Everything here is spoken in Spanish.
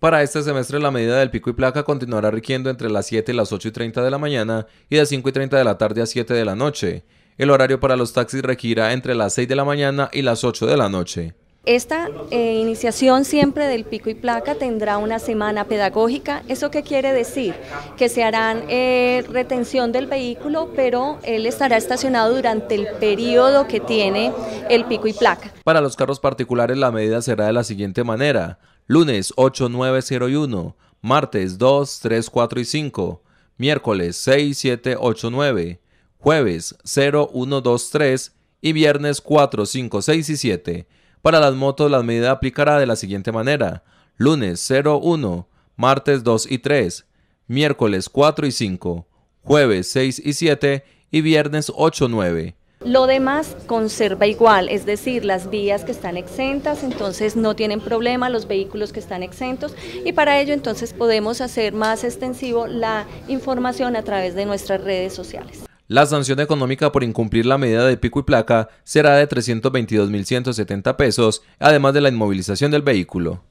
Para este semestre la medida del pico y placa continuará rigiendo entre las 7 y las 8 y 30 de la mañana y de 5 y 30 de la tarde a 7 de la noche. El horario para los taxis regirá entre las 6 de la mañana y las 8 de la noche. Esta eh, iniciación siempre del pico y placa tendrá una semana pedagógica. ¿Eso qué quiere decir? Que se harán eh, retención del vehículo, pero él estará estacionado durante el periodo que tiene el pico y placa. Para los carros particulares la medida será de la siguiente manera lunes 8, 9, 0 1, martes 2, 3, 4 y 5, miércoles 6, 7, 8, 9, jueves 0, 1, 2, 3 y viernes 4, 5, 6 y 7. Para las motos la medida aplicará de la siguiente manera. Lunes 0, 1, martes 2 y 3, miércoles 4 y 5, jueves 6 y 7 y viernes 8, 9. Lo demás conserva igual, es decir, las vías que están exentas, entonces no tienen problema los vehículos que están exentos y para ello entonces podemos hacer más extensivo la información a través de nuestras redes sociales. La sanción económica por incumplir la medida de pico y placa será de 322.170 pesos, además de la inmovilización del vehículo.